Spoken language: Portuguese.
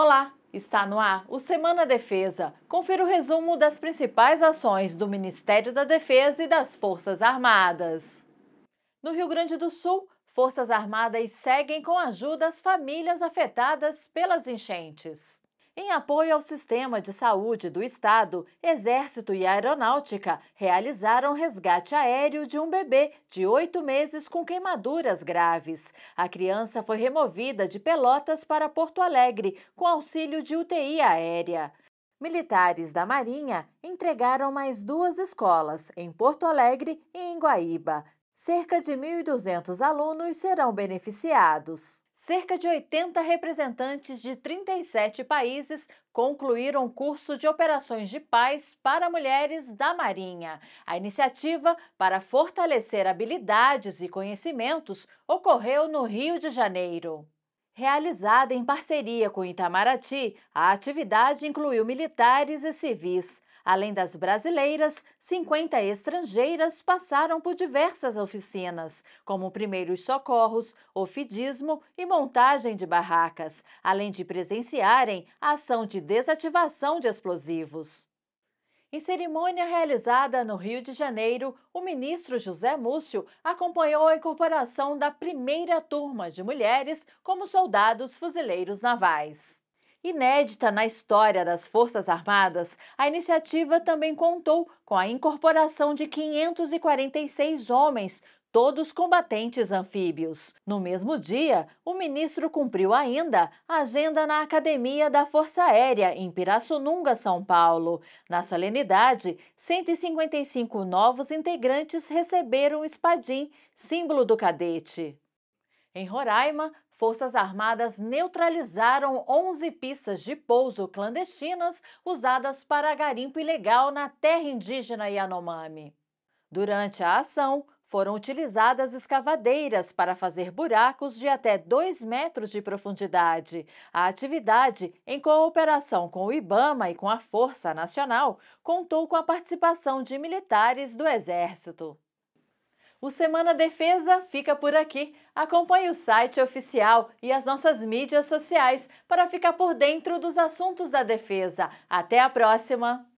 Olá, está no ar o Semana Defesa. Confira o resumo das principais ações do Ministério da Defesa e das Forças Armadas. No Rio Grande do Sul, Forças Armadas seguem com ajuda às famílias afetadas pelas enchentes. Em apoio ao sistema de saúde do estado, Exército e Aeronáutica realizaram resgate aéreo de um bebê de oito meses com queimaduras graves. A criança foi removida de Pelotas para Porto Alegre com auxílio de UTI aérea. Militares da Marinha entregaram mais duas escolas em Porto Alegre e em Guaíba. Cerca de 1.200 alunos serão beneficiados. Cerca de 80 representantes de 37 países concluíram o curso de operações de paz para mulheres da Marinha. A iniciativa para fortalecer habilidades e conhecimentos ocorreu no Rio de Janeiro. Realizada em parceria com Itamaraty, a atividade incluiu militares e civis. Além das brasileiras, 50 estrangeiras passaram por diversas oficinas, como primeiros socorros, ofidismo e montagem de barracas, além de presenciarem a ação de desativação de explosivos. Em cerimônia realizada no Rio de Janeiro, o ministro José Múcio acompanhou a incorporação da primeira turma de mulheres como soldados fuzileiros navais. Inédita na história das Forças Armadas, a iniciativa também contou com a incorporação de 546 homens, todos combatentes anfíbios. No mesmo dia, o ministro cumpriu ainda a agenda na Academia da Força Aérea, em Pirassununga, São Paulo. Na solenidade, 155 novos integrantes receberam o espadim, símbolo do cadete. Em Roraima, Forças Armadas neutralizaram 11 pistas de pouso clandestinas usadas para garimpo ilegal na terra indígena Yanomami. Durante a ação, foram utilizadas escavadeiras para fazer buracos de até 2 metros de profundidade. A atividade, em cooperação com o IBAMA e com a Força Nacional, contou com a participação de militares do Exército. O Semana Defesa fica por aqui. Acompanhe o site oficial e as nossas mídias sociais para ficar por dentro dos assuntos da defesa. Até a próxima!